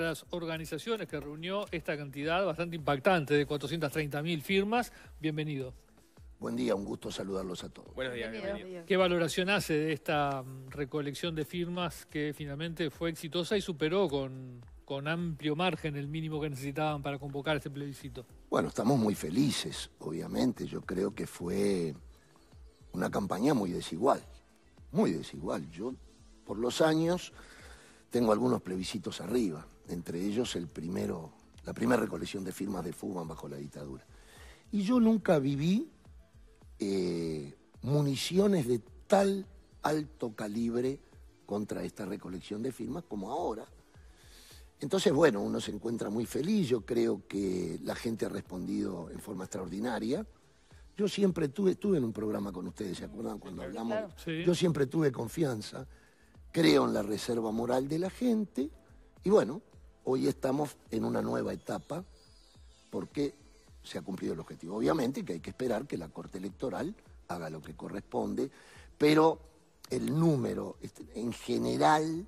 las organizaciones que reunió esta cantidad bastante impactante de 430.000 firmas. Bienvenido. Buen día, un gusto saludarlos a todos. Buenos días, bienvenido. ¿Qué valoración hace de esta mm, recolección de firmas que finalmente fue exitosa y superó con, con amplio margen el mínimo que necesitaban para convocar este plebiscito? Bueno, estamos muy felices, obviamente. Yo creo que fue una campaña muy desigual, muy desigual. Yo, por los años, tengo algunos plebiscitos arriba entre ellos el primero, la primera recolección de firmas de Fuban bajo la dictadura. Y yo nunca viví eh, municiones de tal alto calibre contra esta recolección de firmas como ahora. Entonces, bueno, uno se encuentra muy feliz, yo creo que la gente ha respondido en forma extraordinaria. Yo siempre tuve, estuve en un programa con ustedes, ¿se acuerdan cuando hablamos? Yo siempre tuve confianza, creo en la reserva moral de la gente y bueno, Hoy estamos en una nueva etapa porque se ha cumplido el objetivo. Obviamente que hay que esperar que la Corte Electoral haga lo que corresponde, pero el número, este, en general,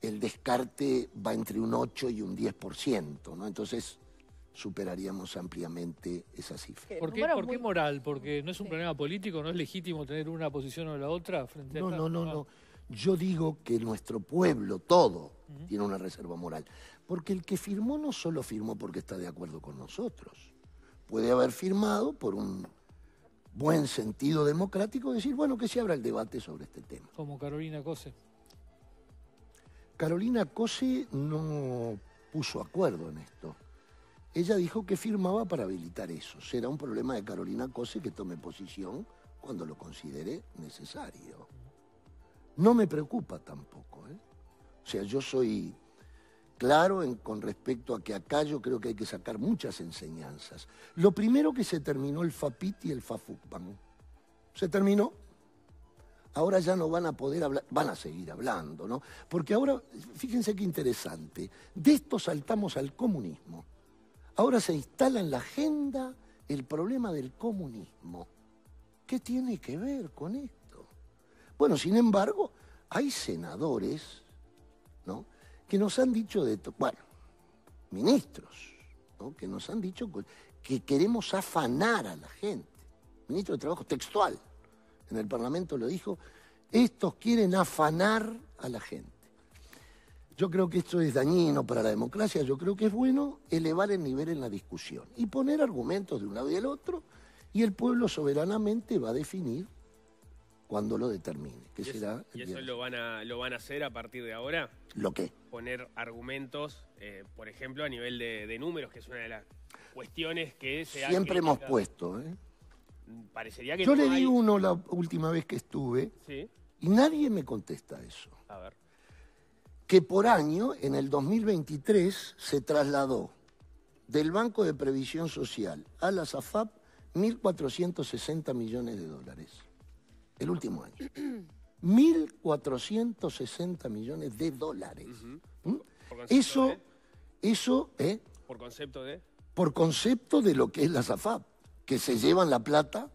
el descarte va entre un 8 y un 10%, ¿no? Entonces superaríamos ampliamente esa cifra. ¿Por qué, ¿por qué moral? ¿Porque no es un problema político? ¿No es legítimo tener una posición o la otra frente a No, no, no. no. Yo digo que nuestro pueblo, todo, tiene una reserva moral. Porque el que firmó no solo firmó porque está de acuerdo con nosotros. Puede haber firmado por un buen sentido democrático decir, bueno, que se abra el debate sobre este tema. Como Carolina Cose. Carolina Cose no puso acuerdo en esto. Ella dijo que firmaba para habilitar eso. Será un problema de Carolina Cose que tome posición cuando lo considere necesario. No me preocupa tampoco. ¿eh? O sea, yo soy claro en, con respecto a que acá yo creo que hay que sacar muchas enseñanzas. Lo primero que se terminó el FAPIT y el FAFUCPAN. Se terminó. Ahora ya no van a poder hablar, van a seguir hablando, ¿no? Porque ahora, fíjense qué interesante, de esto saltamos al comunismo. Ahora se instala en la agenda el problema del comunismo. ¿Qué tiene que ver con esto? Bueno, sin embargo, hay senadores ¿no? que nos han dicho de bueno, ministros, que nos han dicho que queremos afanar a la gente. ministro de Trabajo textual en el Parlamento lo dijo, estos quieren afanar a la gente. Yo creo que esto es dañino para la democracia, yo creo que es bueno elevar el nivel en la discusión y poner argumentos de un lado y del otro y el pueblo soberanamente va a definir cuando lo determine. Que ¿Y, será eso lo van, a, lo van a hacer a partir de ahora? ¿Lo qué? Poner argumentos, eh, por ejemplo, a nivel de, números, que es una de las cuestiones que se Siempre hemos puesto, ¿eh? Yo le di uno la última vez que estuve y nadie me contesta eso. A ver. Que por año, en el 2023, se trasladó del Banco de Previsión Social a la SAFAP 1.460 millones de dólares el último año. 1.460 millones de dólares. ¿Mm? Eso, eso, ¿eh? Por concepto de. Por concepto de lo que es la SAFAP, que se llevan la plata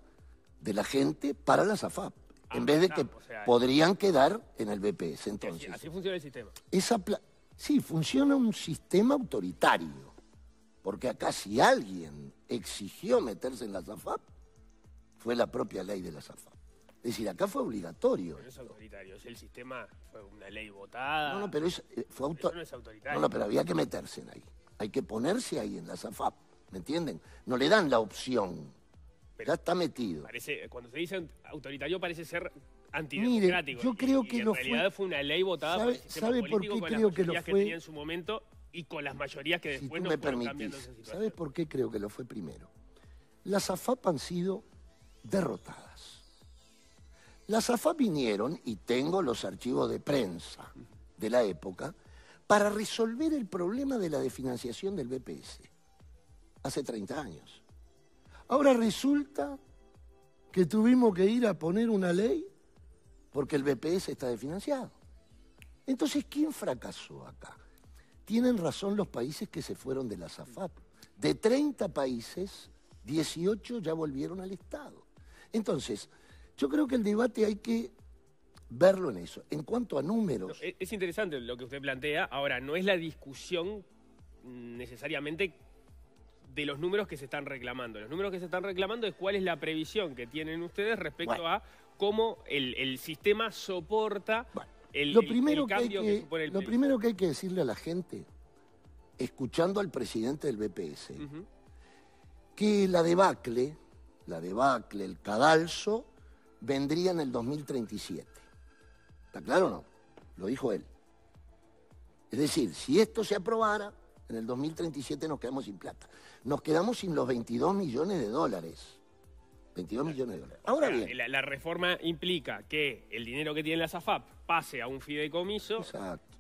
de la gente para la SAFAP, en ah, vez de que podrían quedar en el BPS. Entonces, así, funciona el sistema. Esa sí, funciona un sistema autoritario, porque acá si alguien exigió meterse en la SAFAP, fue la propia ley de la SAFAP. Es decir, acá fue obligatorio. Pero no es autoritario, el sistema fue una ley votada. No, no, pero había que meterse en ahí. Hay que ponerse ahí en la SAFAP, ¿me entienden? No le dan la opción. Pero ya está metido. Eh, cuando se dice autoritario parece ser antidemocrático. yo creo que en realidad fue. una ley votada ¿Sabe, por el qué creo que lo fue? tenía en su momento y con las mayorías que después me ¿Sabes por qué creo que lo fue primero? Las AFAP han sido derrotadas las AFAP vinieron, y tengo los archivos de prensa de la época, para resolver el problema de la desfinanciación del BPS, hace 30 años. Ahora resulta que tuvimos que ir a poner una ley porque el BPS está desfinanciado. Entonces, ¿quién fracasó acá? Tienen razón los países que se fueron de la AFAP. De 30 países, 18 ya volvieron al Estado. Entonces, yo creo que el debate hay que verlo en eso. En cuanto a números... E-, es interesante lo que usted plantea. Ahora, no es la discusión necesariamente de los números que se están reclamando. Los números que se están reclamando es cuál es la previsión que tienen ustedes respecto a cómo el, sistema soporta el, lo primero cambio que, supone Lo primero que hay que decirle a la gente, escuchando al presidente del BPS, que la debacle, la debacle, el cadalso, vendría en el 2037. ¿Está claro o no? Lo dijo él. Es decir, si esto se aprobara, en el 2037 nos quedamos sin plata. Nos quedamos sin los 22 millones de dólares. 22 millones de dólares. Ahora bien. La, reforma implica que el dinero que tiene la SAFAP pase a un fideicomiso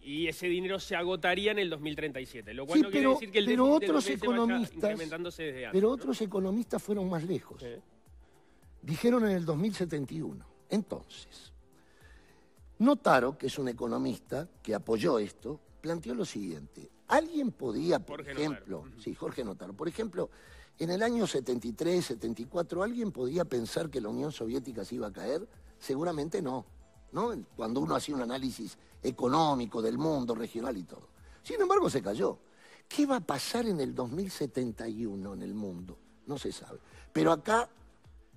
y ese dinero se agotaría en el 2037. Lo cual pero, quiere decir que el otros economistas, Pero otros economistas fueron más lejos. Dijeron en el 2071. Entonces, Notaro, que es un economista que apoyó esto, planteó lo siguiente. ¿Alguien podía, por ejemplo, si Jorge Notaro, por ejemplo, en el año 73, 74, ¿alguien podía pensar que la Unión Soviética se iba a caer? Seguramente no, ¿no? Cuando uno hacía un análisis económico del mundo, regional y todo. Sin embargo, se cayó. ¿Qué va a pasar en el 2071 en el mundo? No se sabe. Pero acá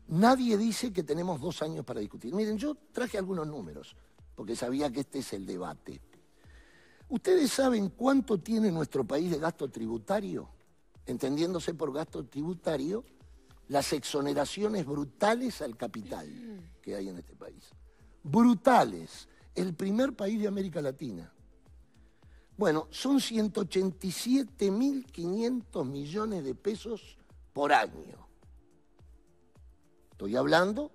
Nadie dice que tenemos dos años para discutir. Miren, yo traje algunos números, porque sabía que este es el debate. ¿Ustedes saben cuánto tiene nuestro país de gasto tributario? Entendiéndose por gasto tributario, las exoneraciones brutales al capital que hay en este país. Brutales. El primer país de América Latina. Bueno, son 187.500 millones de pesos por año. Estoy hablando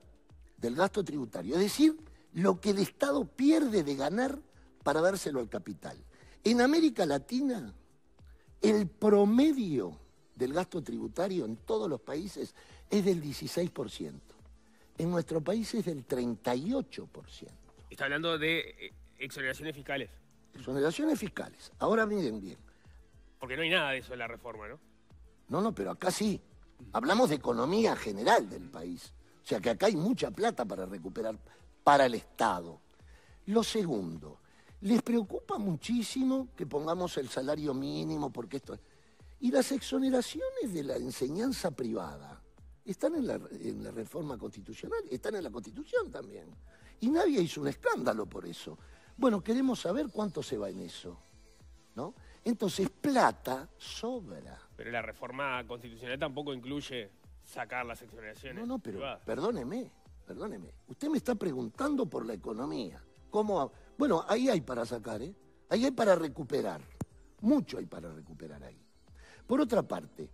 del gasto tributario, es decir, lo que el Estado pierde de ganar para dárselo al capital. En América Latina, el promedio del gasto tributario en todos los países es del 16%. En nuestro país es del 38%. Está hablando de eh, exoneraciones fiscales. Exoneraciones fiscales. Ahora miren bien. Porque no hay nada de eso en la reforma, ¿no? No, no, pero acá sí. Hablamos de economía general del país. O sea que acá hay mucha plata para recuperar para el Estado. Lo segundo, les preocupa muchísimo que pongamos el salario mínimo porque esto... Y las exoneraciones de la enseñanza privada están en la, reforma constitucional, están en la constitución también. Y nadie hizo un escándalo por eso. Bueno, queremos saber cuánto se va en eso. ¿no? Entonces, plata sobra. Pero la reforma constitucional tampoco incluye sacar las exoneraciones. No, no, pero perdóneme, perdóneme. Usted me está preguntando por la economía. ¿Cómo? Bueno, ahí hay para sacar, ¿eh? Ahí hay para recuperar. Mucho hay para recuperar ahí. Por otra parte,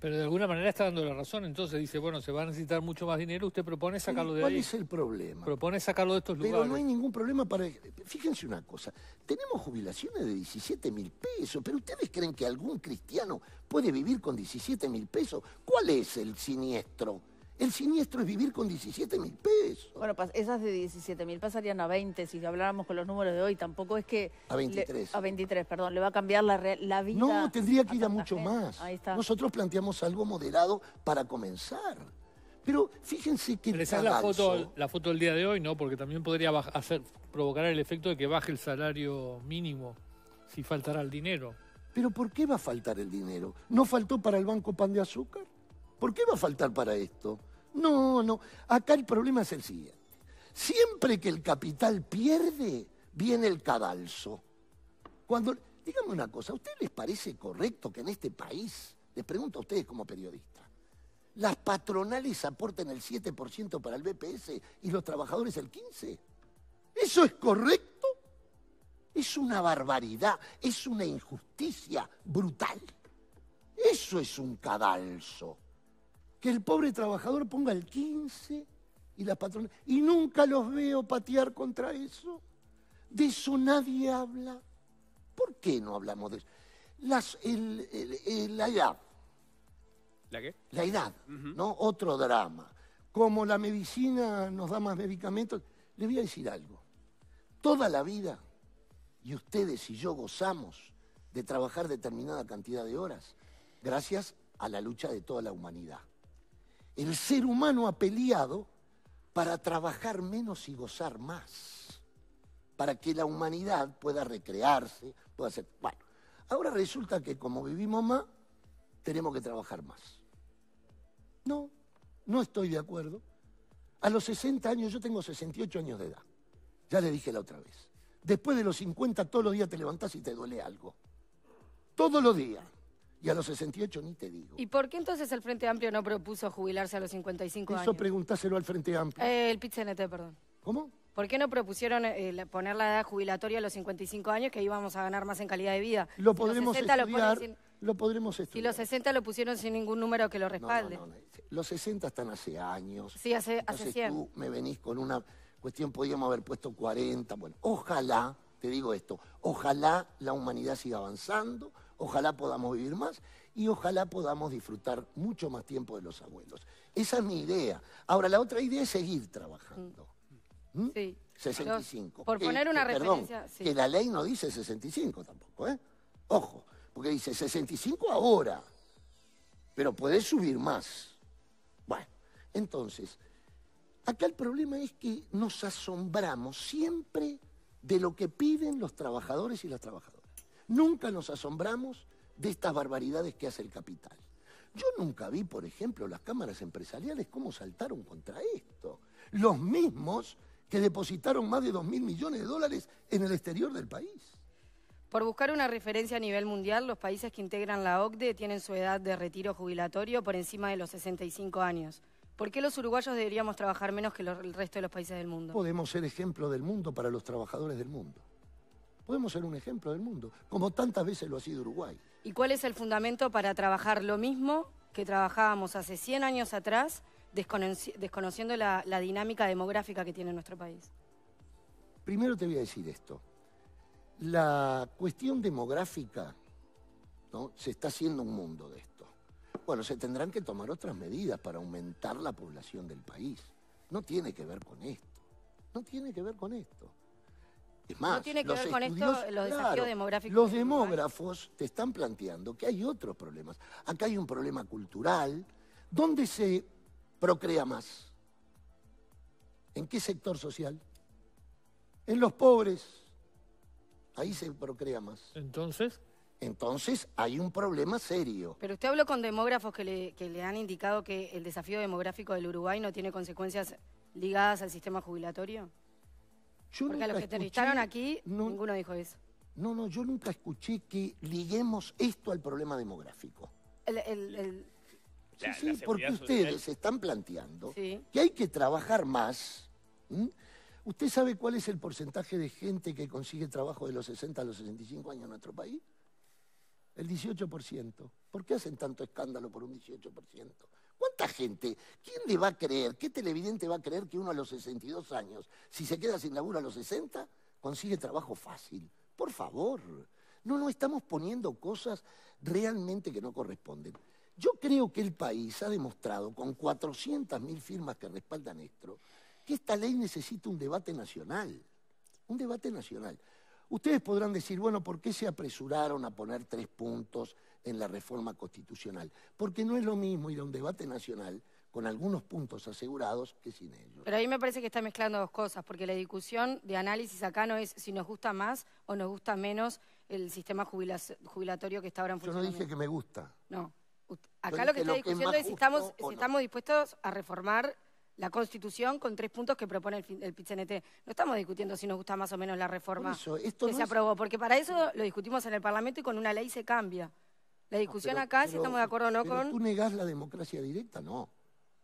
pero de alguna manera está dando la razón, entonces dice, bueno, se va a necesitar mucho más dinero, usted propone sacarlo de ahí. ¿Cuál es el problema? Propone sacarlo de estos lugares. Pero no hay ningún problema para... Fíjense una cosa, tenemos jubilaciones de 17 mil pesos, pero ¿ustedes creen que algún cristiano puede vivir con 17 mil pesos? ¿Cuál es el siniestro? El siniestro es vivir con 17 mil pesos. Bueno, esas de 17 mil pasarían a 20 si habláramos con los números de hoy. Tampoco es que... A 23. a 23, perdón. Le va a cambiar la, la vida. No, tendría que ir a, mucho más. Nosotros planteamos algo moderado para comenzar. Pero fíjense que... Pero esa la foto, la foto del día de hoy, ¿no? Porque también podría hacer, provocar el efecto de que baje el salario mínimo si faltará el dinero. Pero ¿por qué va a faltar el dinero? ¿No faltó para el Banco Pan de Azúcar? ¿Por qué va a faltar para esto? No, no. Acá el problema es el siguiente. Siempre que el capital pierde, viene el cadalso. Cuando, dígame una cosa, ¿a ustedes les parece correcto que en este país, les pregunto a ustedes como periodistas, las patronales aporten el 7% para el BPS y los trabajadores el 15%? ¿Eso es correcto? Es una barbaridad, es una injusticia brutal. Eso es un cadalso que el pobre trabajador ponga el 15 y la patrona. Y nunca los veo patear contra eso. De eso nadie habla. ¿Por qué no hablamos de eso? Las, la edad. ¿La qué? La edad, ¿no? Otro drama. Como la medicina nos da más medicamentos, les voy a decir algo. Toda la vida, y ustedes y yo gozamos de trabajar determinada cantidad de horas, gracias a la lucha de toda la humanidad. El ser humano ha peleado para trabajar menos y gozar más, para que la humanidad pueda recrearse, pueda ser... Bueno, ahora resulta que como vivimos más, tenemos que trabajar más. No, no estoy de acuerdo. A los 60 años, yo tengo 68 años de edad, ya le dije la otra vez. Después de los 50 todos los días te levantás y te duele algo. Todos los días. Y a los 68 ni te digo. ¿Y por qué entonces el Frente Amplio no propuso jubilarse a los 55 años? Eso preguntáselo al Frente Amplio. Eh, el pit perdón. ¿Cómo? ¿Por qué no propusieron eh, poner la edad jubilatoria a los 55 años, que íbamos a ganar más en calidad de vida? Lo podremos estudiar, Y los 60 lo pusieron sin ningún número que lo respalde. los 60 están hace años. Sí, hace, 100. hace tú me venís con una cuestión, podríamos haber puesto 40. Bueno, ojalá, te digo esto, ojalá la humanidad siga avanzando, Ojalá podamos vivir más y ojalá podamos disfrutar mucho más tiempo de los abuelos. Esa es mi idea. Ahora, la otra idea es seguir trabajando. Mm. ¿Mm? Sí. 65. por poner este, una referencia. Que la ley no dice 65 tampoco, ¿eh? Ojo, porque dice 65 ahora, pero puedes subir más. Bueno, entonces, acá el problema es que nos asombramos siempre de lo que piden los trabajadores y las trabajadoras. Nunca nos asombramos de estas barbaridades que hace el capital. Yo nunca vi, por ejemplo, las cámaras empresariales cómo saltaron contra esto. Los mismos que depositaron más de 2.000 millones de dólares en el exterior del país. Por buscar una referencia a nivel mundial, los países que integran la OCDE tienen su edad de retiro jubilatorio por encima de los 65 años. ¿Por qué los uruguayos deberíamos trabajar menos que el resto de los países del mundo? Podemos ser ejemplo del mundo para los trabajadores del mundo. Podemos ser un ejemplo del mundo, como tantas veces lo ha sido Uruguay. ¿Y cuál es el fundamento para trabajar lo mismo que trabajábamos hace 100 años atrás, desconociendo la, la dinámica demográfica que tiene nuestro país? Primero te voy a decir esto. La cuestión demográfica, ¿no? Se está haciendo un mundo de esto. Bueno, se tendrán que tomar otras medidas para aumentar la población del país. No tiene que ver con esto. No tiene que ver con esto no tiene que ver con esto los desafíos demográficos. Los ¿eh? demógrafos te están planteando que hay otros problemas. Acá hay un problema cultural. ¿Dónde se procrea más? ¿En qué sector social? En los pobres. Ahí se procrea más. Entonces. Entonces hay un problema serio. Pero usted habló con demógrafos que le, que le han indicado que el desafío demográfico del Uruguay no tiene consecuencias ligadas al sistema jubilatorio. Porque los que aquí, ninguno dijo eso. No, no, yo nunca escuché que liguemos esto al problema demográfico. Sí, porque ustedes están planteando que hay que trabajar más. ¿Usted sabe cuál es el porcentaje de gente que consigue trabajo de los 60 a los 65 años en nuestro país? El 18%. ¿Por qué hacen tanto escándalo por un 18%? ¿Cuánta gente? ¿Quién le va a creer? ¿Qué televidente va a creer que uno a los 62 años, si se queda sin laburo a los 60, consigue trabajo fácil? Por favor. No, no estamos poniendo cosas realmente que no corresponden. Yo creo que el país ha demostrado, con 400.000 firmas que respaldan esto, que esta ley necesita un debate nacional. Un debate nacional. Ustedes podrán decir, bueno, ¿por qué se apresuraron a poner tres puntos en la reforma constitucional? Porque no es lo mismo ir a un debate nacional con algunos puntos asegurados que sin ellos. Pero a mí me parece que está mezclando dos cosas, porque la discusión de análisis acá no es si nos gusta más o nos gusta menos el sistema jubilatorio que está ahora en funcionamiento. Yo no dije que me gusta. No. Acá lo que está discutiendo es, si estamos, dispuestos a reformar la Constitución con tres puntos que propone el, el No estamos discutiendo si nos gusta más o menos la reforma esto que se aprobó, porque para eso lo discutimos en el Parlamento y con una ley se cambia. La ah, discusión acá, si estamos de acuerdo o no con... ¿Tú negás la democracia directa? No.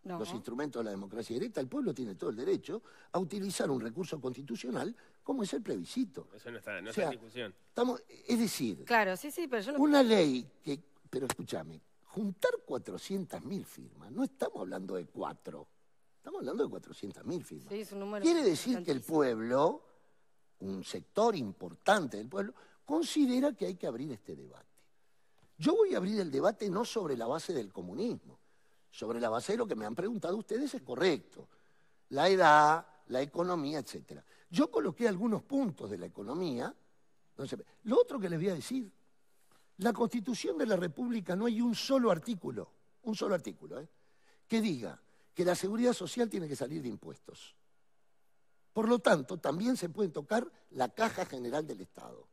Los instrumentos de la democracia directa, el pueblo tiene todo el derecho a utilizar un recurso constitucional como es el plebiscito. Eso no está, no discusión. Estamos, es decir, claro, sí, sí, pero una ley que... Pero escúchame, juntar 400.000 firmas, no estamos hablando de cuatro. Estamos hablando de 400.000 firmas. Quiere decir que el pueblo, un sector importante del pueblo, considera que hay que abrir este debate. Yo voy a abrir el debate no sobre la base del comunismo, sobre la base de lo que me han preguntado ustedes es correcto. La edad, la economía, etc. Yo coloqué algunos puntos de la economía. lo otro que les voy a decir, la constitución de la República no hay un solo artículo, un solo artículo, ¿eh? que diga que la seguridad social tiene que salir de impuestos. Por lo tanto, también se puede tocar la caja general del Estado.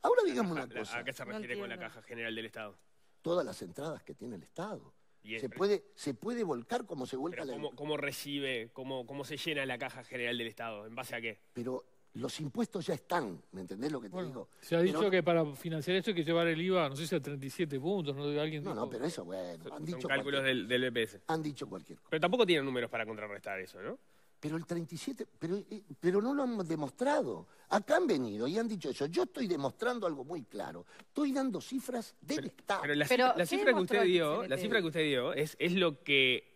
Ahora digamos una cosa. ¿A qué se refiere con la caja general del Estado? Todas las entradas que tiene el Estado. se, puede, volcar como se vuelca la... ¿Cómo, recibe, cómo, se llena la caja general del Estado? ¿En base a qué? Pero los impuestos ya están, ¿me entendés lo que te digo? Se ha dicho que para financiar esto hay que llevar el IVA, no sé si a 37 puntos, ¿no? Alguien no, no, pero eso, bueno, han dicho... cálculos del, del, e Han dicho cualquier cosa. Pero tampoco tienen números para contrarrestar eso, ¿no? Pero el 37, pero, eh, pero no lo han demostrado. Acá han venido y han dicho eso. Yo estoy demostrando algo muy claro. Estoy dando cifras del Estado. Pero la, cifra que usted dio, la cifra que usted dio es, es lo que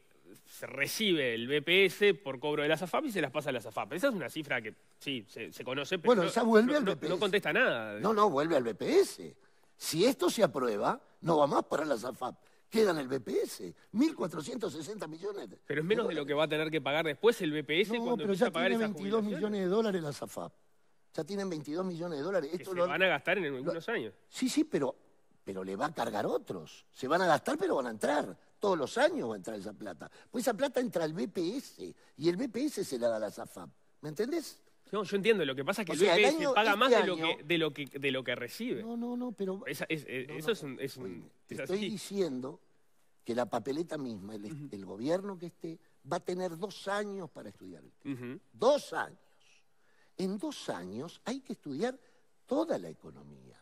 se recibe el BPS por cobro de la AFAP y se las pasa a la AFAP. Esa es una cifra que sí, se, conoce, bueno, no, vuelve al BPS. No, contesta nada. No, no, vuelve al BPS. Si esto se aprueba, no va más para la AFAP. quedan el BPS, 1.460 millones. pero es menos de, lo que va a tener que pagar después el BPS no, pero ya pagar 22 millones de dólares la AFAP. Ya tienen 22 millones de dólares. Esto se lo van a gastar en algunos años. Sí, sí, pero pero le va a cargar otros. Se van a gastar, pero van a entrar. Todos los años va a entrar esa plata. Pues esa plata entra al BPS y el BPS se la da a la SAFAP. ¿Me entendés? No, yo entiendo. Lo que pasa es que el BPS paga este más de, lo que, de, lo que, de lo que recibe. No, no, no, pero. Eh, eso es un. te estoy diciendo que la papeleta misma, el, gobierno que esté, va a tener dos años para estudiar Dos años. En dos años hay que estudiar toda la economía.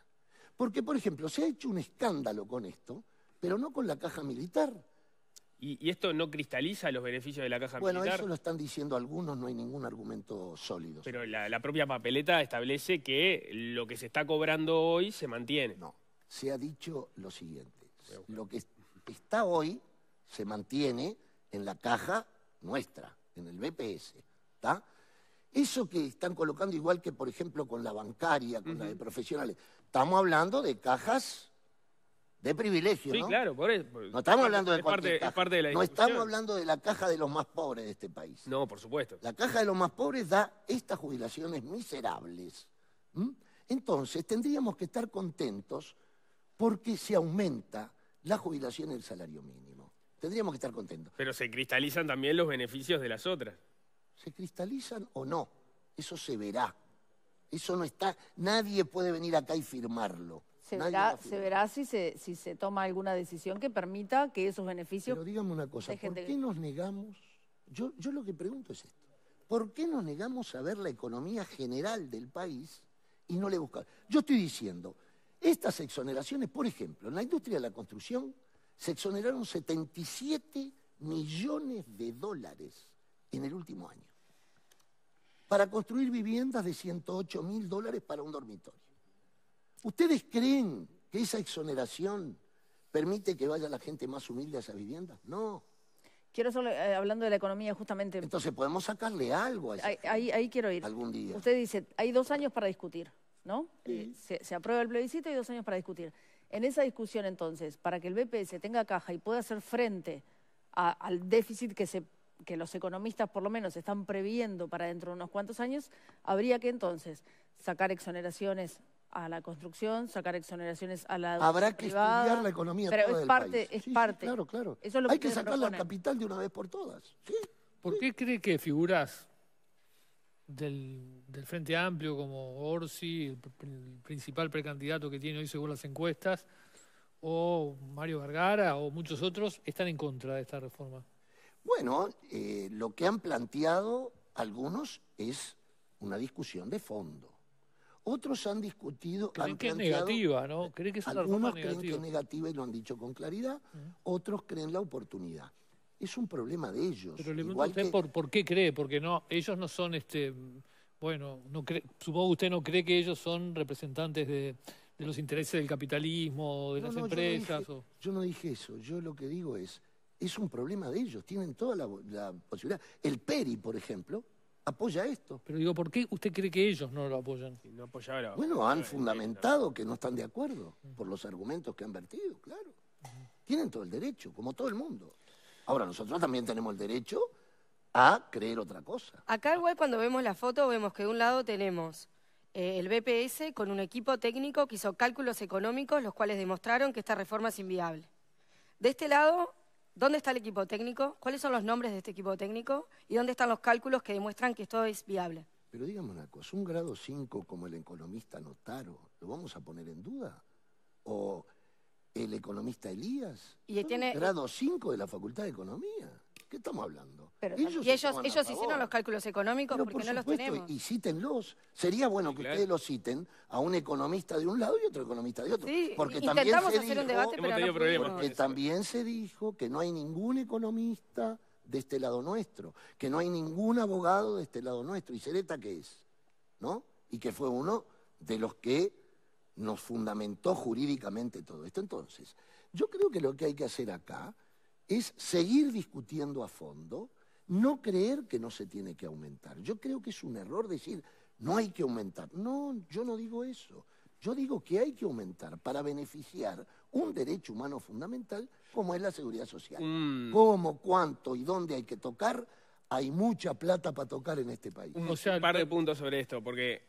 Porque, por ejemplo, se ha hecho un escándalo con esto, pero no con la caja militar. ¿Y, esto no cristaliza los beneficios de la caja militar? Bueno, eso lo están diciendo algunos, no hay ningún argumento sólido. Pero la, propia papeleta establece que lo que se está cobrando hoy se mantiene. No, se ha dicho lo siguiente. Lo que está hoy se mantiene en la caja nuestra, en el BPS. Eso que están colocando igual que, por ejemplo, con la bancaria, con la de profesionales, estamos hablando de cajas de privilegio, sí, claro, por No estamos hablando de parte, de la no estamos hablando de la caja de los más pobres de este país. No, por supuesto. La caja de los más pobres da estas jubilaciones miserables. Entonces, tendríamos que estar contentos porque se aumenta la jubilación y el salario mínimo. Tendríamos que estar contentos. Pero se cristalizan también los beneficios de las otras. ¿Se cristalizan o no? Eso se verá. Eso no está, nadie puede venir acá y firmarlo. Se verá, si, se, toma alguna decisión que permita que esos beneficios... Pero dígame una cosa, ¿por qué nos negamos? Yo, yo lo que pregunto es esto. ¿Por qué nos negamos a ver la economía general del país y no le buscamos? Yo estoy diciendo, estas exoneraciones, por ejemplo, en la industria de la construcción se exoneraron 77 millones de dólares en el último año para construir viviendas de 108 mil dólares para un dormitorio. ¿Ustedes creen que esa exoneración permite que vaya la gente más humilde a esas viviendas? No. Quiero solo, eh, hablando de la economía justamente. Entonces, podemos sacarle algo a eso. Ahí, ahí, quiero ir. Algún día. Usted dice, hay dos años para discutir, ¿no? Eh, se, aprueba el plebiscito y dos años para discutir. En esa discusión, entonces, para que el BPS tenga caja y pueda hacer frente al déficit que se que los economistas por lo menos están previendo para dentro de unos cuantos años, habría que entonces sacar exoneraciones a la construcción, sacar exoneraciones a la Habrá que estudiar la economía pero es parte, Es parte, claro, claro. Hay que, sacar la capital de una vez por todas. ¿Por qué cree que figuras del, Frente Amplio como Orsi, el, el, principal precandidato que tiene hoy según las encuestas, o Mario Vergara o muchos otros, están en contra de esta reforma? Bueno, eh, lo que han planteado algunos es una discusión de fondo. Otros han discutido. Creen han que negativa, ¿no? Creen que es algunos creen que es negativa y lo han dicho con claridad. Otros creen la oportunidad. Es un problema de ellos. Pero le pregunto por, qué cree, porque no, ellos no son. este, Bueno, no supongo que usted no cree que ellos son representantes de, los intereses del capitalismo, de las empresas. yo no dije eso. Yo lo que digo es es un problema de ellos, tienen toda la, posibilidad. El Peri, por ejemplo, apoya esto. Pero digo, ¿por qué usted cree que ellos no lo apoyan? no bueno, han fundamentado que no están de acuerdo por los argumentos que han vertido, claro. Tienen todo el derecho, como todo el mundo. Ahora, nosotros también tenemos el derecho a creer otra cosa. Acá igual cuando vemos la foto vemos que de un lado tenemos eh, el BPS con un equipo técnico que hizo cálculos económicos los cuales demostraron que esta reforma es inviable. De este lado dónde está el equipo técnico, cuáles son los nombres de este equipo técnico y dónde están los cálculos que demuestran que esto es viable. Pero digamos una cosa, un grado 5 como el economista Notaro, ¿lo vamos a poner en duda? ¿O el economista Elías? Y tiene... Grado 5 de la Facultad de Economía. ¿Qué estamos hablando? y ellos, hicieron los cálculos económicos porque no los tenemos. Y cítenlos. Sería bueno que ustedes los citen a un economista de un lado y otro economista de otro. Sí, porque también se dijo, un debate, pero porque también se dijo que no hay ningún economista de este lado nuestro, que no hay ningún abogado de este lado nuestro. ¿Y Sereta, qué es? ¿No? Y que fue uno de los que nos fundamentó jurídicamente todo esto. Entonces, yo creo que lo que hay que hacer acá es seguir discutiendo a fondo, no creer que no se tiene que aumentar. Yo creo que es un error decir, no hay que aumentar. No, yo no digo eso. Yo digo que hay que aumentar para beneficiar un derecho humano fundamental como es la seguridad social. ¿Cómo, cuánto y dónde hay que tocar? Hay mucha plata para tocar en este país. Un sea, par de puntos sobre esto, porque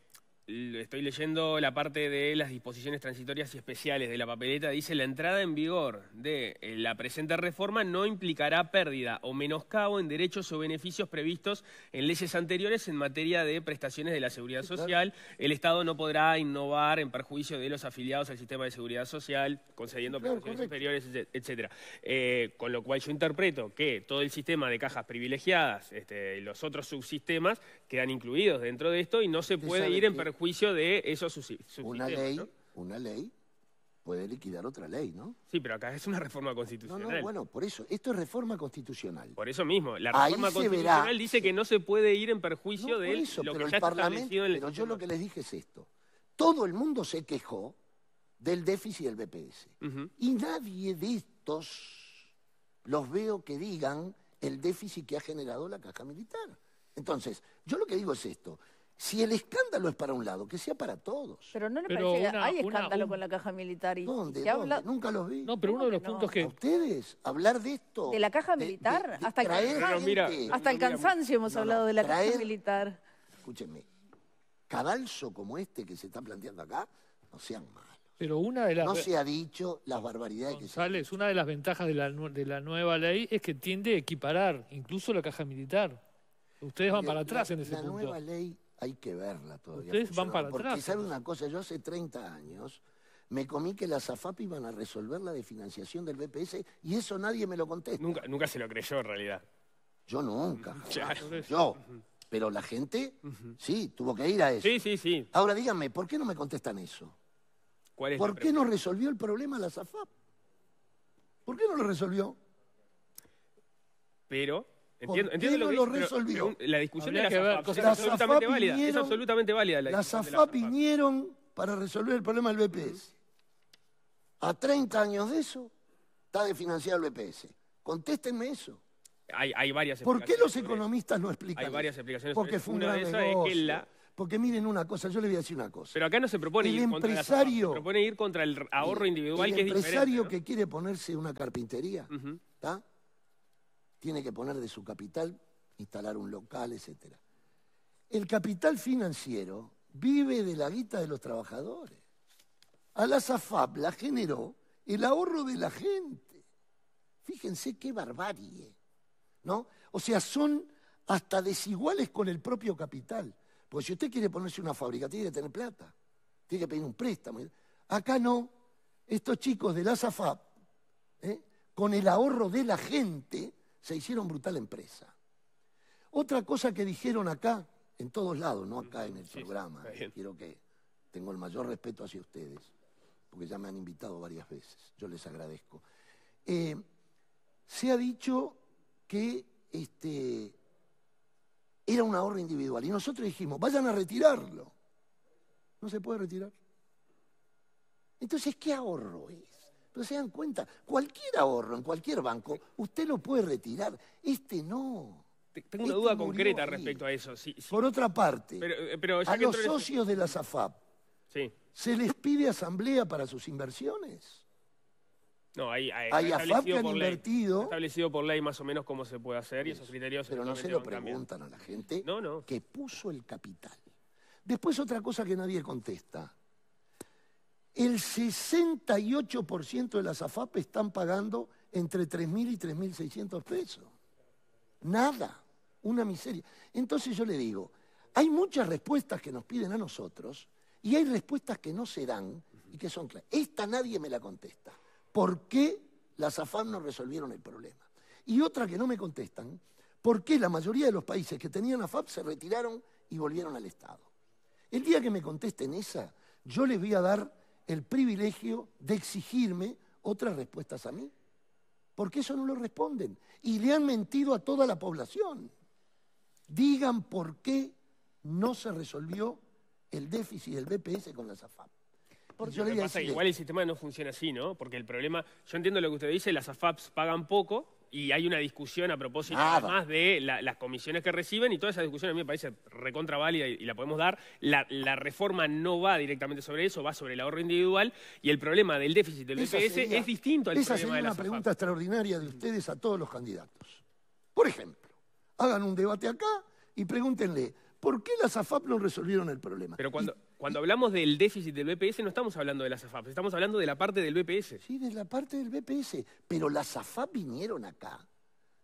estoy leyendo la parte de las disposiciones transitorias y especiales de la papeleta, dice la entrada en vigor de eh, la presente reforma no implicará pérdida o menoscabo en derechos o beneficios previstos en leyes anteriores en materia de prestaciones de la seguridad social. El Estado no podrá innovar en perjuicio de los afiliados al sistema de seguridad social, concediendo prestaciones superiores, etcétera. Eh, con lo cual yo interpreto que todo el sistema de cajas privilegiadas, este, los otros subsistemas, quedan incluidos dentro de esto y no se puede ir en perjuicio perjuicio de esos Una ley, una ley puede liquidar otra ley, ¿no? Sí, pero acá es una reforma constitucional. No, no, bueno, por eso, esto es reforma constitucional. Por eso mismo, la reforma constitucional dice que no se puede ir en perjuicio de eso, pero ya Parlamento, Pero yo lo que les dije es esto. Todo el mundo se quejó del déficit del BPS. Y nadie de estos los veo que digan el déficit que ha generado la caja militar. Entonces, yo lo que digo es esto. Si el escándalo es para un lado, que sea para todos. Pero no le parece que hay escándalo con la caja militar. Y, ¿Dónde? Nunca los vi. No, pero uno de los puntos que... ustedes? Hablar de esto. De la caja militar. hasta el, mira, hasta el cansancio hemos hablado de la caja militar. Escúchenme, cadalso como este que se está planteando acá, no sean malos. Pero una de las... No se ha dicho las barbaridades que se una de las ventajas de la, de la nueva ley es que tiende a equiparar incluso la caja militar. Ustedes van para atrás en ese punto. La nueva ley hay que verla todavía. Ustedes van para Porque, ¿saben una cosa? Yo hace 30 años me comí que las AFAP iban a resolver la de del BPS y eso nadie me lo contesta. Nunca, nunca se lo creyó en realidad. Yo nunca. Yo. Pero la gente, sí, tuvo que ir a eso. Sí, sí, sí. Ahora díganme, ¿por qué no me contestan eso? ¿Por qué no resolvió el problema la AFAP? ¿Por qué no lo resolvió? Pero Entiendo, qué lo no lo resolvió? La discusión de que es absolutamente válida. la Las vinieron para resolver el problema del BPS. A 30 años de eso, está desfinanciado el BPS. Contéstenme eso. Hay, hay varias ¿Por qué los economistas no explican? Hay varias explicaciones Porque Porque miren una cosa, yo le voy a decir una cosa. Pero acá no se propone ir contra propone ir contra el ahorro individual el que es diferente. empresario que quiere ponerse una carpintería, ¿está? tiene que poner de su capital, instalar un local, etc. El capital financiero vive de la guita de los trabajadores. A la SAFAP la generó el ahorro de la gente. Fíjense qué barbarie, ¿no? O sea, son hasta desiguales con el propio capital. Porque si usted quiere ponerse una fábrica, tiene que tener plata, tiene que pedir un préstamo. Acá no. Estos chicos de la SAFAP, ¿eh? con el ahorro de la gente, se hicieron brutal empresa. Otra cosa que dijeron acá, en todos lados, no acá en el programa, quiero que tengo el mayor respeto hacia ustedes, porque ya me han invitado varias veces, yo les agradezco. Eh, se ha dicho que este, era un ahorro individual y nosotros dijimos, vayan a retirarlo. No se puede retirar. Entonces, ¿qué ahorro es? Pero se dan cuenta, cualquier ahorro en cualquier banco, usted lo puede retirar. Este no. Tengo una este duda concreta respecto a eso. Por otra parte, pero, eh, a los socios de la SAFAP, ¿se les pide asamblea para sus inversiones? No, hay, hay AFAP que han invertido. establecido por ley más o menos cómo se puede hacer y esos criterios... Pero no se lo preguntan a la gente que puso el capital. Después otra cosa que nadie contesta. El 68% de las AFAP están pagando entre 3.000 y 3.600 pesos. Nada, una miseria. Entonces yo le digo, hay muchas respuestas que nos piden a nosotros y hay respuestas que no se dan y que son claras. Esta nadie me la contesta. ¿Por qué las AFAP no resolvieron el problema? Y otra que no me contestan, ¿por qué la mayoría de los países que tenían AFAP se retiraron y volvieron al Estado? El día que me contesten esa, yo les voy a dar el privilegio de exigirme otras respuestas a mí. Porque eso no lo responden. Y le han mentido a toda la población. Digan por qué no se resolvió el déficit del BPS con las AFAP. pasa igual el sistema no funciona así, ¿no? Porque el problema, yo entiendo lo que usted dice, las AFAPs pagan poco, y hay una discusión a propósito Nada. además de las comisiones que reciben y toda esa discusión a mí me parece recontra válida y, la podemos dar. La, reforma no va directamente sobre eso, va sobre el ahorro individual y el problema del déficit del IPS es distinto al problema de la una pregunta extraordinaria de ustedes a todos los candidatos. Por ejemplo, hagan un debate acá y pregúntenle, ¿por qué las AFAP no resolvieron el problema? Pero cuando... Cuando hablamos del déficit del BPS no estamos hablando de las AFAP, estamos hablando de la parte del BPS. Sí, de la parte del BPS. Pero las AFAP vinieron acá,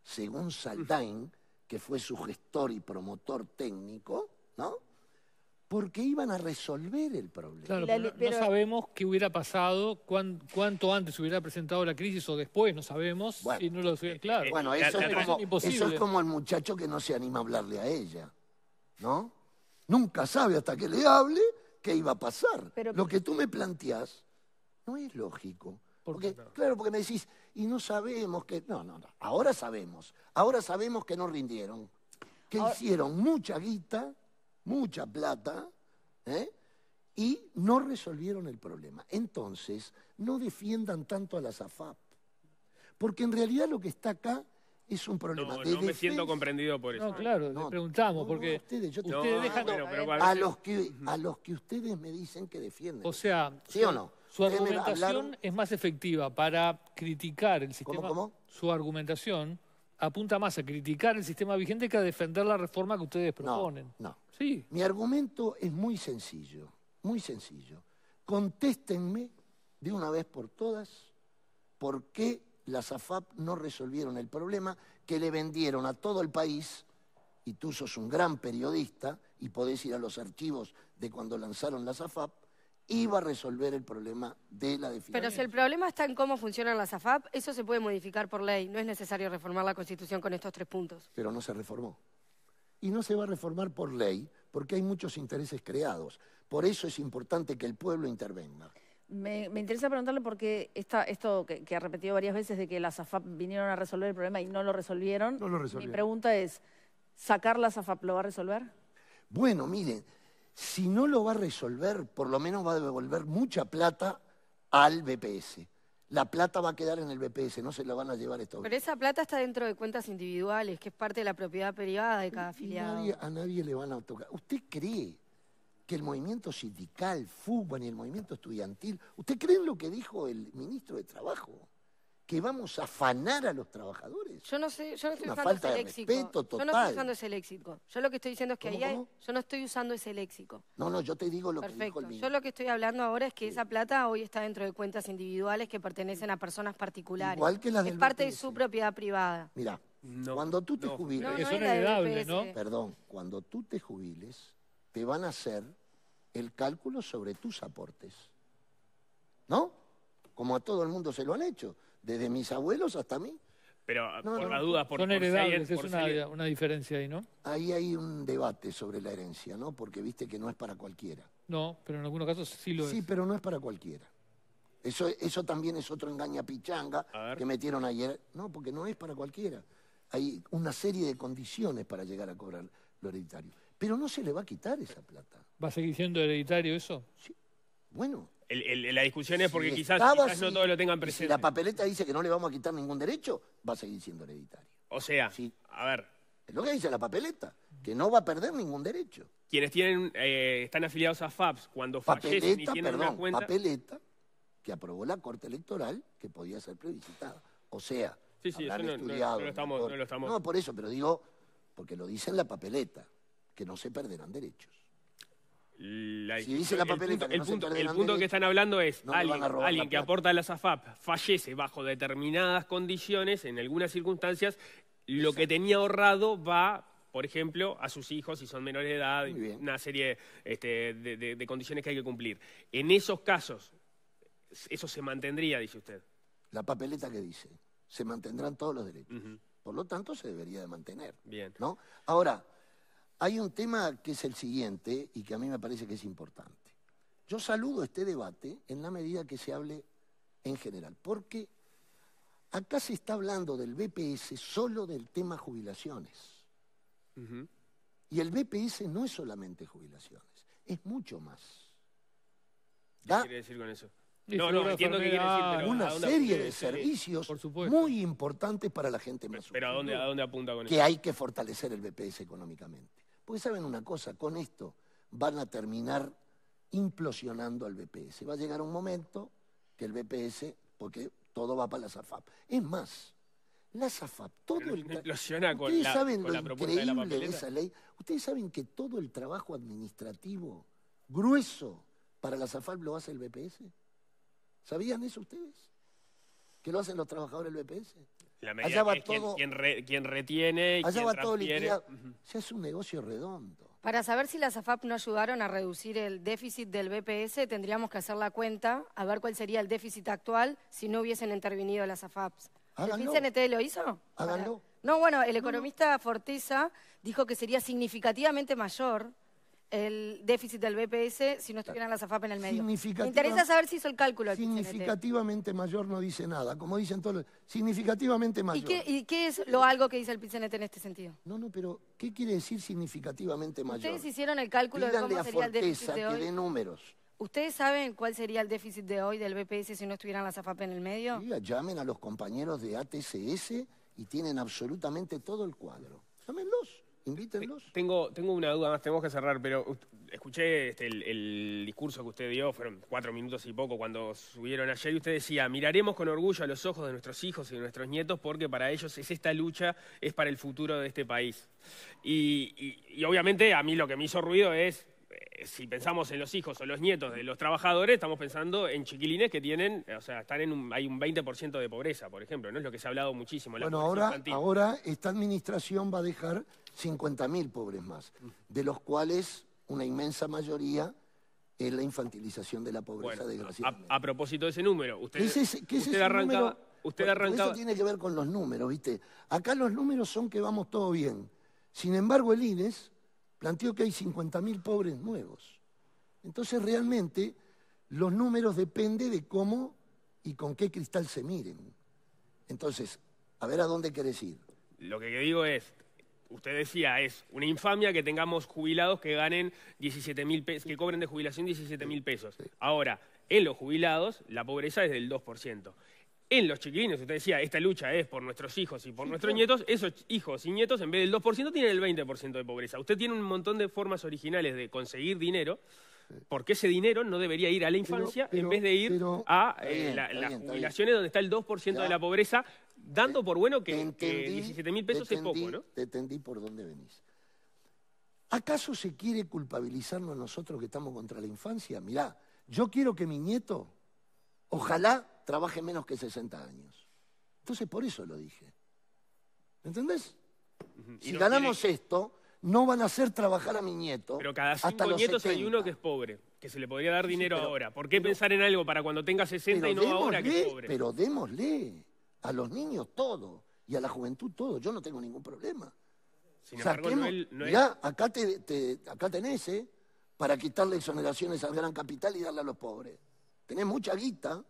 según Saldain, que fue su gestor y promotor técnico, ¿no? Porque iban a resolver el problema. Claro, no, sabemos qué hubiera pasado, cuánto antes hubiera presentado la crisis o después, no sabemos, bueno, no lo claro. Eh, bueno, eso, eh, es como, es como el muchacho que no se anima a hablarle a ella, ¿no? Nunca sabe hasta que le hable qué iba a pasar. lo que tú me planteas no es lógico. porque, Claro, porque me decís, y no sabemos que... No, no, no. Ahora sabemos. Ahora sabemos que no rindieron. Que hicieron mucha guita, mucha plata, ¿eh? y no resolvieron el problema. Entonces, no defiendan tanto a la SAFAP, Porque en realidad lo que está acá es un problema. No, no me siento comprendido por eso. No, claro, le preguntamos, porque ustedes, a, los que, a los que ustedes me dicen que defienden. O sea, ¿sí o no? Su argumentación es más efectiva para criticar el sistema. ¿Cómo, cómo? Su argumentación apunta más a criticar el sistema vigente que a defender la reforma que ustedes proponen. No, Sí. Mi argumento es muy sencillo, muy sencillo. Contéstenme de una vez por todas por qué las AFAP no resolvieron el problema que le vendieron a todo el país, y tú sos un gran periodista y podés ir a los archivos de cuando lanzaron las AFAP, iba a resolver el problema de la definición. Pero si el problema está en cómo funcionan las AFAP, eso se puede modificar por ley. No es necesario reformar la Constitución con estos tres puntos. Pero no se reformó. Y no se va a reformar por ley porque hay muchos intereses creados. Por eso es importante que el pueblo intervenga. Me, interesa preguntarle por qué esto que, ha repetido varias veces de que las AFAP vinieron a resolver el problema y no lo resolvieron. No lo resolvieron. Mi pregunta es, ¿sacar las AFAP lo va a resolver? Bueno, miren, si no lo va a resolver, por lo menos va a devolver mucha plata al BPS. La plata va a quedar en el BPS, no se la van a llevar estos. Pero esa plata está dentro de cuentas individuales, que es parte de la propiedad privada de cada afiliado. a nadie le van a tocar. ¿Usted cree? que el movimiento sindical, fútbol y el movimiento estudiantil. ¿Usted cree en lo que dijo el ministro de Trabajo? que vamos a afanar a los trabajadores. Yo no sé, yo no estoy usando ese léxico. Yo no estoy usando ese léxico. Yo lo que estoy diciendo es que ahí hay, yo no estoy usando ese léxico. No, no, yo te digo lo que dijo el ministro. Yo lo que estoy hablando ahora es que esa plata hoy está dentro de cuentas individuales que pertenecen a personas particulares. Igual que las del Es parte de su propiedad privada. Mira, cuando tú te jubiles, ¿no? Perdón, cuando tú te jubiles te van a hacer el cálculo sobre tus aportes. ¿No? Como a todo el mundo se lo han hecho, desde mis abuelos hasta mí. Pero no, por la duda, por, son heredables, es una, diferencia ahí, ¿no? Ahí hay un debate sobre la herencia, ¿no? Porque viste que no es para cualquiera. No, pero en algunos casos sí lo es. Sí, pero no es para cualquiera. Eso, eso también es otro engaña pichanga que metieron ayer. No, porque no es para cualquiera. Hay una serie de condiciones para llegar a cobrar lo hereditario. Pero no se le va a quitar esa plata. ¿Va a seguir siendo hereditario eso? Sí. Bueno. la discusión es porque quizás, no todos lo tengan presente. la papeleta dice que no le vamos a quitar ningún derecho, va a seguir siendo hereditario. O sea, a ver. Es lo que dice la papeleta, que no va a perder ningún derecho. Quienes tienen, eh, están afiliados a FAPS, cuando papeleta, fallecen y tienen una cuenta... Papeleta que aprobó la Corte Electoral que podía ser previsitada. O sea, sí, sí, no, estudiado, no, lo estamos, no, lo estamos, no por eso, pero digo, porque lo dice en la papeleta, que no se perderán derechos si la papeleta el punto, que el que están hablando es alguien, que aporta a la SAFAP fallece bajo determinadas condiciones, en algunas circunstancias, lo que tenía ahorrado va, por ejemplo, a sus hijos si son menores de edad, una serie este, de, condiciones que hay que cumplir. En esos casos, eso se mantendría, dice usted. La papeleta que dice, se mantendrán todos los derechos. Por lo tanto, se debería de mantener. Bien. ¿no? Ahora, hay un tema que es el siguiente y que a mí me parece que es importante. Yo saludo este debate en la medida que se hable en general, porque acá se está hablando del BPS solo del tema jubilaciones. Y el BPS no es solamente jubilaciones, es mucho más. ¿Qué quiere decir con eso? No, no, entiendo quiere decir. una, serie de servicios muy importantes para la gente más Pero, ¿a, dónde, apunta con eso? Que hay que fortalecer el BPS económicamente. Porque saben una cosa, con esto van a terminar implosionando al BPS. Va a llegar un momento que el BPS, porque todo va para la SAFAP. Es más, la SAFAP, todo el... Ustedes saben increíble de, esa ley. Ustedes saben que todo el trabajo administrativo grueso para la SAFAP lo hace el BPS. ¿Sabían eso ustedes? ¿Que lo hacen los trabajadores del BPS? La medida todo, quien, retiene y va todo es un negocio redondo. Para saber si las AFAP no ayudaron a reducir el déficit del BPS, tendríamos que hacer la cuenta, a ver cuál sería el déficit actual si no hubiesen intervenido las AFAPs. ¿El CNT lo hizo? Háganlo. No, bueno, el economista Forteza dijo que sería significativamente mayor el déficit del BPS si no estuvieran la AFAP en el medio. Me interesa saber si hizo el cálculo. significativamente mayor no dice nada, como dicen todos Significativamente mayor. ¿Y qué, es lo algo que dice el PCNT en este sentido? No, no, pero ¿qué quiere decir significativamente mayor? Ustedes hicieron el cálculo de cómo sería el déficit de hoy. que números. ¿Ustedes saben cuál sería el déficit de hoy del BPS si no estuvieran la AFAP en el medio? llamen a los compañeros de ATCS y tienen absolutamente todo el cuadro. Llámenlos. Tengo, una duda más, tenemos que cerrar, pero escuché este, el, discurso que usted dio, fueron cuatro minutos y poco cuando subieron ayer, y usted decía, miraremos con orgullo a los ojos de nuestros hijos y de nuestros nietos porque para ellos es esta lucha, es para el futuro de este país. y, obviamente a mí lo que me hizo ruido es, eh, si pensamos en los hijos o los nietos de los trabajadores, estamos pensando en chiquilines que tienen, o sea, están en hay un 20% de pobreza, por ejemplo, ¿no? Es lo que se ha hablado muchísimo. bueno, ahora esta administración va a dejar 50.000 pobres más, de los cuales una inmensa mayoría es la infantilización de la pobreza, desgraciadamente. A, propósito de ese número, usted, ¿Qué es, Eso tiene que ver con los números, ¿viste? Acá los números son que vamos todo bien. Sin embargo, el INES planteó que hay 50.000 pobres nuevos. Entonces, realmente, los números dependen de cómo y con qué cristal se miren. Entonces, a ver a dónde querés ir. Lo que digo es, usted decía, es una infamia que tengamos jubilados que ganen 17 mil pesos, que cobren de jubilación 17 mil pesos. Ahora, en los jubilados, la pobreza es del 2%. En los chiquilines, usted decía, esta lucha es por nuestros hijos y por nuestros nietos, esos hijos y nietos, en vez del 2%, tienen el 20% de pobreza. Usted tiene un montón de formas originales de conseguir dinero, porque ese dinero no debería ir a la infancia en vez de ir a eh, las jubilaciones donde está el 2% de la pobreza dando por bueno que, 17 mil pesos es poco, ¿no? Te entendí por dónde venís. ¿Acaso se quiere culpabilizarnos nosotros que estamos contra la infancia? Mirá, yo quiero que mi nieto, ojalá, trabaje menos que 60 años. Entonces, por eso lo dije. ¿Entendés? Si ganamos esto, no van a hacer trabajar a mi nieto. Pero cada cinco nietos hay uno que es pobre, que se le podría dar dinero ahora. ¿Por qué pensar en algo para cuando tenga 60 y no ahora que es pobre? Pero démosle a los niños todo y a la juventud todo. Yo no tengo ningún problema. Sin acá, te, te, acá tenés, eh, Para quitarle exoneraciones al gran capital y darle a los pobres. Tenés mucha guita,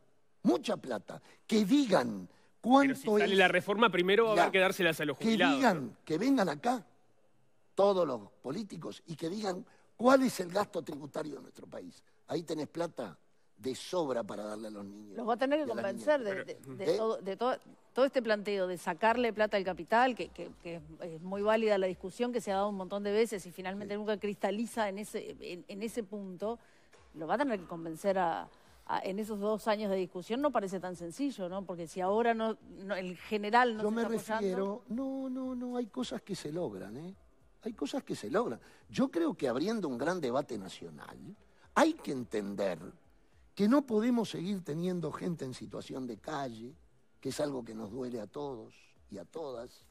mucha plata. Que digan cuánto Pero si sale la reforma primero va a haber que dárselas a los jubilados. Que digan, que vengan acá todos los políticos y que digan cuál es el gasto tributario de nuestro país. Ahí tenés plata de sobra para darle a los niños. Los va a tener que convencer de, todo, todo, este planteo de sacarle plata al capital, que, es muy válida la discusión que se ha dado un montón de veces y finalmente nunca cristaliza en ese, en, ese punto, lo va a tener que convencer a, en esos dos años de discusión, no parece tan sencillo, ¿no? Porque si ahora no, el general no... Yo me refiero, no, no, no, hay cosas que se logran, ¿eh? Hay cosas que se logran. Yo creo que abriendo un gran debate nacional, hay que entender que no podemos seguir teniendo gente en situación de calle, que es algo que nos duele a todos y a todas,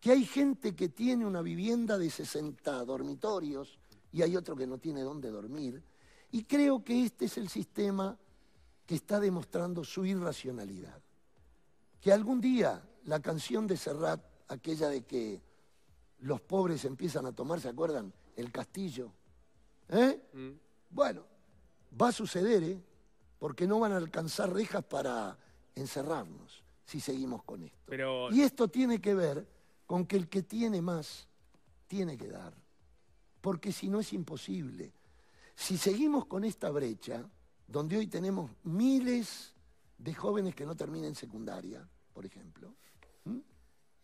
que hay gente que tiene una vivienda de 60 dormitorios y hay otro que no tiene dónde dormir, y creo que este es el sistema que está demostrando su irracionalidad. Que algún día la canción de Serrat, aquella de que los pobres empiezan a tomar, ¿se acuerdan? El castillo. ¿eh? Mm. Bueno, va a suceder, ¿eh? porque no van a alcanzar rejas para encerrarnos si seguimos con esto. Y esto tiene que ver con que el que tiene más tiene que dar, porque si no es imposible. Si seguimos con esta brecha, donde hoy tenemos miles de jóvenes que no terminan secundaria, por ejemplo,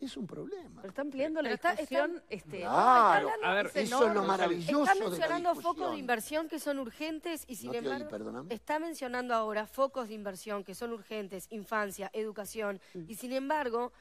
es un problema. Pero están pidiendo la discusión... este, claro, no, a ver, es eso es lo maravilloso Está mencionando focos de inversión que son urgentes y sin embargo... está mencionando ahora focos de inversión que son urgentes, infancia, educación, mm. y sin embargo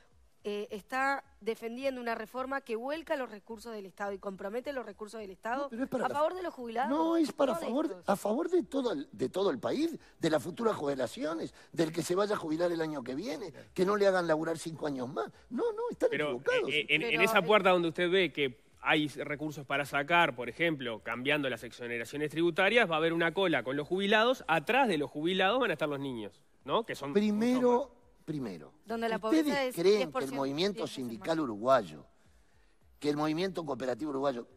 eh, está defendiendo una reforma que vuelca los recursos del Estado y compromete los recursos del Estado a favor de los jubilados. No, es para favor, a favor de todo, el, de todo el país, de las futuras jubilaciones, del que se vaya a jubilar el año que viene, que no le hagan laburar cinco años más. No, no, están equivocados. Eh, en, Pero, en esa puerta donde usted ve que hay recursos para sacar, por ejemplo, cambiando las exoneraciones tributarias, va a haber una cola con los jubilados, atrás de los jubilados van a estar los niños, ¿no? Que son primero Primero, Donde ¿ustedes creen que el movimiento sindical uruguayo, que el movimiento cooperativo uruguayo,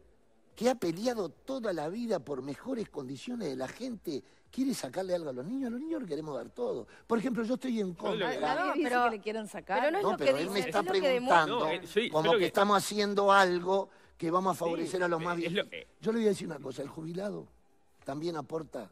que ha peleado toda la vida por mejores condiciones de la gente, quiere sacarle algo a los niños? A los niños le queremos dar todo. Por ejemplo, yo estoy en contra. No, pero, que le quieren sacar. Pero no, pero él me está preguntando como que, estamos haciendo algo que vamos a favorecer a los más bien. Yo le voy a decir una cosa, el jubilado también aporta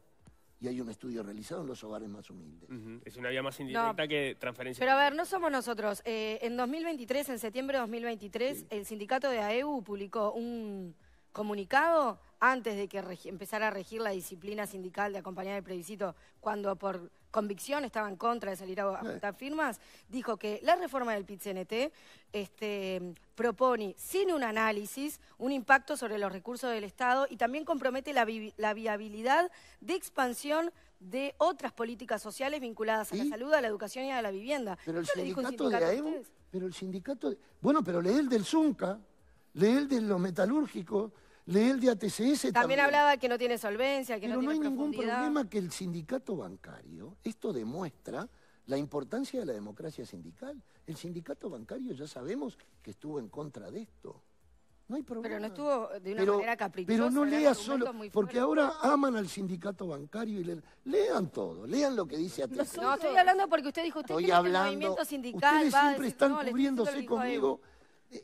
y hay un estudio realizado en los hogares más humildes. Es una vía más indirecta que transferencia. Pero a ver, no somos nosotros. Eh, en 2023, en septiembre de 2023, el sindicato de AEU publicó un comunicado antes de que empezara a regir la disciplina sindical de acompañar el plebiscito, cuando por convicción estaba en contra de salir a, a firmas, dijo que la reforma del pit este, propone, sin un análisis, un impacto sobre los recursos del Estado y también compromete la, viabilidad de expansión de otras políticas sociales vinculadas a la salud, a la educación y a la vivienda. Pero el sindicato, de e pero el sindicato, bueno, pero lee el del Zunca, lee el de los metalúrgicos, Lee el de ATCS también. También hablaba que no tiene solvencia, que no tiene no hay ningún problema que el sindicato bancario, esto demuestra la importancia de la democracia sindical. El sindicato bancario ya sabemos que estuvo en contra de esto. No hay problema. Pero no estuvo de una manera caprichosa. Pero no lea solo, porque ahora aman al sindicato bancario y lean todo, lean lo que dice ATCS. No, estoy hablando porque usted dijo, usted estoy hablando, el movimiento sindical. Ustedes siempre están cubriéndose conmigo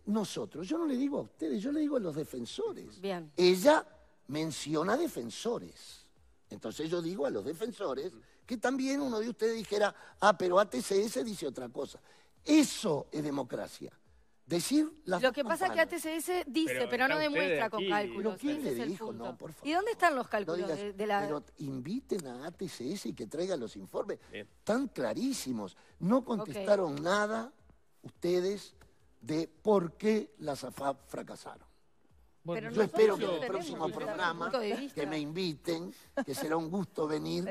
nosotros, yo no le digo a ustedes, yo le digo a los defensores. Ella menciona defensores. Entonces yo digo a los defensores que también uno de ustedes dijera, ah, pero ATCS dice otra cosa. Eso es democracia. Decir las Lo que pasa es que ATCS dice, pero, no demuestra con cálculos. quién le dijo? No, por favor. ¿Y dónde están los cálculos de, Pero inviten a ATCS y que traigan los informes tan clarísimos. No contestaron nada ustedes de por qué las AFAP fracasaron. yo espero que en el próximo programa que me inviten, que será un gusto venir,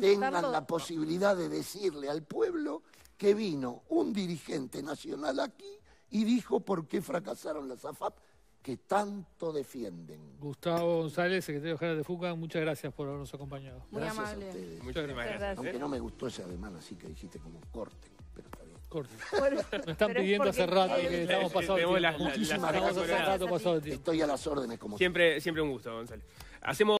tengan la posibilidad de decirle al pueblo que vino un dirigente nacional aquí y dijo por qué fracasaron las AFAP que tanto defienden. Gustavo González, secretario general de FUCA, muchas gracias por habernos acompañado. gracias a ustedes. Muchas gracias. Aunque no me gustó ese ademán, así que dijiste como corten corto. Me están pidiendo hace rato que estamos pasados. Muchísimas gracias. Estoy a las órdenes como Siempre, siempre un gusto, Gonzalo. Hacemos